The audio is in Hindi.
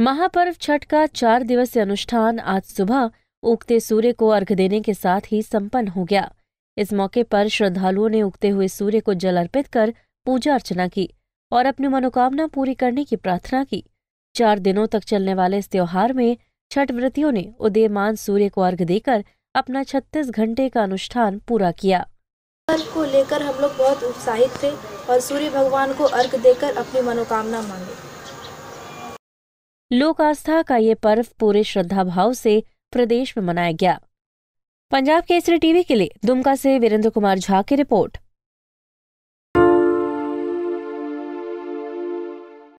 महापर्व छठ का चार दिवसीय अनुष्ठान आज सुबह उगते सूर्य को अर्घ देने के साथ ही संपन्न हो गया इस मौके पर श्रद्धालुओं ने उगते हुए सूर्य को जल अर्पित कर पूजा अर्चना की और अपनी मनोकामना पूरी करने की प्रार्थना की चार दिनों तक चलने वाले इस त्योहार में छठ व्रतियों ने उदयमान सूर्य को अर्घ देकर अपना छत्तीस घंटे का अनुष्ठान पूरा किया पर्व को लेकर हम लोग बहुत उत्साहित थे और सूर्य भगवान को अर्घ देकर अपनी मनोकामना मांगी लोक आस्था का ये पर्व पूरे श्रद्धा भाव से प्रदेश में मनाया गया पंजाब केसरी टीवी के लिए दुमका से वीरेंद्र कुमार झा की रिपोर्ट